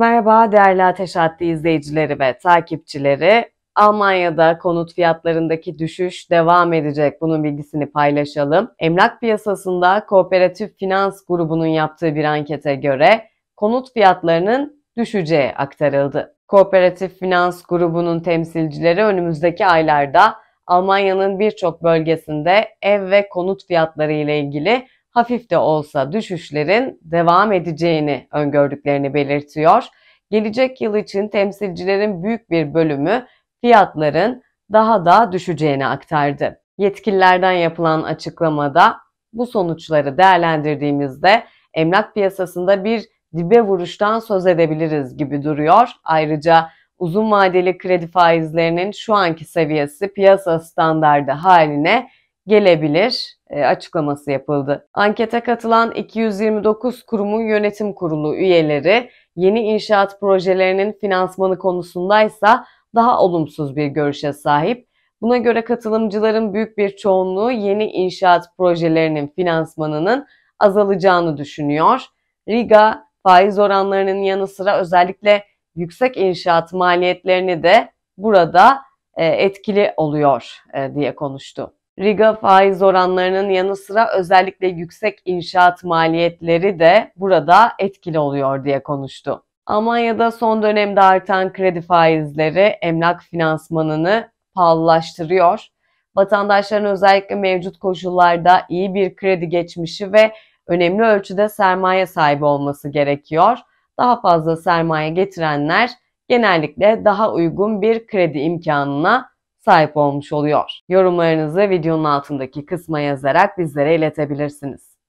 Merhaba değerli Ateş Hattı izleyicileri ve takipçileri. Almanya'da konut fiyatlarındaki düşüş devam edecek. Bunun bilgisini paylaşalım. Emlak piyasasında Kooperatif Finans grubunun yaptığı bir ankete göre konut fiyatlarının düşeceği aktarıldı. Kooperatif Finans grubunun temsilcileri önümüzdeki aylarda Almanya'nın birçok bölgesinde ev ve konut fiyatları ile ilgili hafif de olsa düşüşlerin devam edeceğini öngördüklerini belirtiyor. Gelecek yıl için temsilcilerin büyük bir bölümü fiyatların daha da düşeceğini aktardı. Yetkililerden yapılan açıklamada bu sonuçları değerlendirdiğimizde emlak piyasasında bir dibe vuruştan söz edebiliriz gibi duruyor. Ayrıca uzun vadeli kredi faizlerinin şu anki seviyesi piyasa standardı haline gelebilir e, açıklaması yapıldı. Ankete katılan 229 kurumun yönetim kurulu üyeleri yeni inşaat projelerinin finansmanı konusundaysa daha olumsuz bir görüşe sahip. Buna göre katılımcıların büyük bir çoğunluğu yeni inşaat projelerinin finansmanının azalacağını düşünüyor. Riga faiz oranlarının yanı sıra özellikle yüksek inşaat maliyetlerini de burada e, etkili oluyor e, diye konuştu. Riga faiz oranlarının yanı sıra özellikle yüksek inşaat maliyetleri de burada etkili oluyor diye konuştu. Almanya'da son dönemde artan kredi faizleri emlak finansmanını pahalılaştırıyor. Vatandaşların özellikle mevcut koşullarda iyi bir kredi geçmişi ve önemli ölçüde sermaye sahibi olması gerekiyor. Daha fazla sermaye getirenler genellikle daha uygun bir kredi imkanına sahip olmuş oluyor. Yorumlarınızı videonun altındaki kısma yazarak bizlere iletebilirsiniz.